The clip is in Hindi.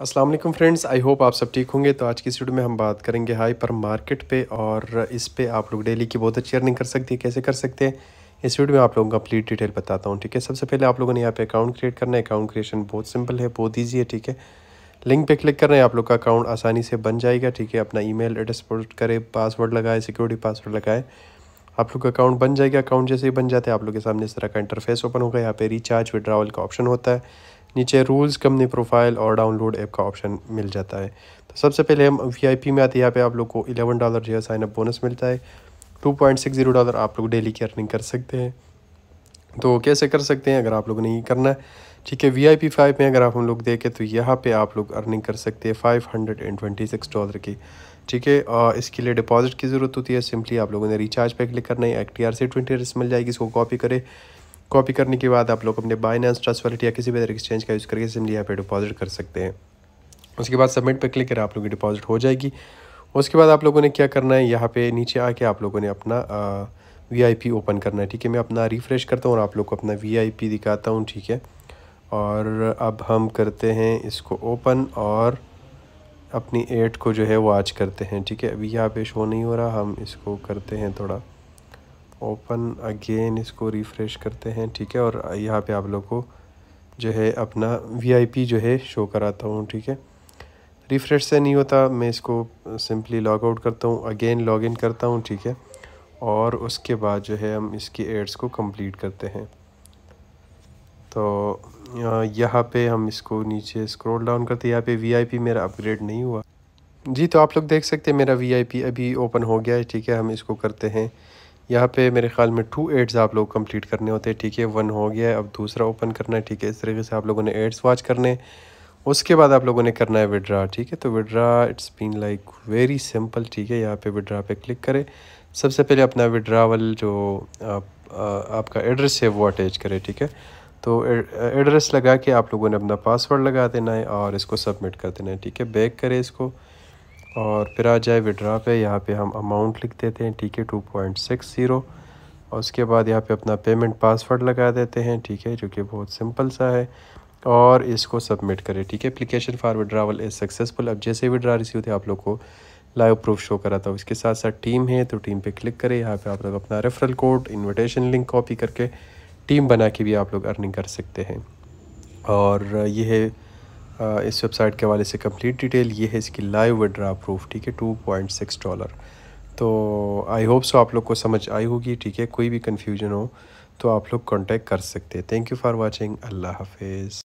असलम फ्रेंड्स आई होप आप सब ठीक होंगे तो आज की वीडियो में हम बात करेंगे हाई पर मार्केट पे और इस पे आप लोग डेली की बहुत अच्छी अर्निंग कर सकती है कैसे कर सकते हैं इस वीडियो में आप लोगों को कंप्लीट डिटेल बताता हूँ ठीक है सबसे पहले आप लोगों ने यहाँ पे अकाउंट क्रिएट करना है अकाउंट क्रिएशन बहुत सिंपल है बहुत ईजी है ठीक है लिंक पे क्लिक करना है आप लोग का अकाउंट आसानी से बन जाएगा ठीक है अपना ईमेल एड्रेस पोस्ट करें पासवर्ड लगाए सिक्योरिटी पासवर्ड लगाए आप लोग का अकाउंट बन जाएगा अकाउंट जैसे ही बन जाता है आप लोग के सामने इस तरह का इंटरफेस ओपन होगा यहाँ पे रिचार्ज विड्रावल का ऑप्शन होता है नीचे रूल्स कंपनी प्रोफाइल और डाउनलोड ऐप का ऑप्शन मिल जाता है तो सबसे पहले हम वीआईपी में आते हैं यहाँ पे आप लोग को 11 डॉलर जो है साइनअप बोनस मिलता है 2.60 डॉलर आप लोग डेली की अर्निंग कर सकते हैं तो कैसे कर सकते हैं अगर आप लोग नहीं करना है ठीक है वी आई पी फाइव में अगर आप हम लोग देखें तो यहाँ पे आप लोग अर्निंग कर सकते हैं five hundred and twenty six dollar की ठीक है और इसके लिए डिपॉजिट की ज़रूरत होती है सिंपली आप लोगों ने रिचार्ज पे क्लिक करना है एक टी आर से ट्वेंटी मिल जाएगी इसको कॉपी करें कॉपी करने के बाद आप लोग अपने बाइनेंस ट्रस्ट वॉलेट या किसी भी अदर एक्सचेंज का यूज़ करके सिमली यहाँ पे डिपॉजिट कर सकते हैं उसके बाद सबमिट पे क्लिक करें आप लोग की डिपॉजिट हो जाएगी उसके बाद आप लोगों ने क्या करना है यहाँ पे नीचे आके आप लोगों ने अपना वीआईपी ओपन करना है ठीक है मैं अपना रिफ़्रेश करता हूँ और आप लोग को अपना वीआईपी दिखाता हूँ ठीक है और अब हम करते हैं इसको ओपन और अपनी एट को जो है वॉच करते हैं ठीक है अभी यहाँ पे शो नहीं हो रहा हम इसको करते हैं थोड़ा ओपन अगेन इसको रिफ़्रेश करते हैं ठीक है और यहाँ पे आप लोग को जो है अपना वीआईपी जो है शो कराता हूँ ठीक है रिफ़्रेश से नहीं होता मैं इसको सिंपली लॉग आउट करता हूँ अगेन लॉग इन करता हूँ ठीक है और उसके बाद जो है हम इसकी एड्स को कंप्लीट करते हैं तो यहाँ पे हम इसको नीचे स्क्रॉल डाउन करते हैं यहाँ पे वीआईपी मेरा अपग्रेड नहीं हुआ जी तो आप लोग देख सकते हैं मेरा वीआईपी अभी ओपन हो गया है ठीक है हम इसको करते हैं यहाँ पे मेरे ख्याल में टू एड्स आप लोग कंप्लीट करने होते हैं ठीक है वन हो गया है अब दूसरा ओपन करना है ठीक है इस तरीके से आप लोगों ने एड्स वॉच करने उसके बाद आप लोगों ने करना है विड्रा ठीक है तो withdraw it's been like very simple ठीक है यहाँ पे विड्रा पे क्लिक करें सबसे पहले अपना विड्रावल जो आप, आ, आपका एड्रेस है वो अटैच करें ठीक है तो एड्रेस लगा के आप लोगों ने अपना पासवर्ड लगा देना है और इसको सबमिट कर देना है ठीक है बैक करें इसको और फिर आ जाए विड्रा पे यहाँ पे हम अमाउंट लिख देते हैं ठीक है टू पॉइंट सिक्स ज़ीरो और उसके बाद यहाँ पे अपना पेमेंट पासवर्ड लगा देते हैं ठीक है जो कि बहुत सिंपल सा है और इसको सबमिट करें ठीक है application for withdrawal is successful अब जैसे विड्रा रिसीव थे आप लोग को लाइव प्रूफ शो कराता था उसके साथ साथ टीम है तो टीम पर क्लिक करें यहाँ पर आप लोग अपना referral code invitation link copy करके टीम बना के भी आप लोग अर्निंग कर सकते हैं और ये है इस वेबसाइट के हवाले से कम्प्लीट डिटेल ये है इसकी लाइव विड्रा प्रूफ ठीक है टू पॉइंट सिक्स डॉलर तो आई होप सो आप लोग को समझ आई होगी ठीक है कोई भी कन्फ्यूजन हो तो आप लोग कॉन्टेक्ट कर सकते हैं थैंक यू फॉर वॉचिंग अल्लाह हाफिज़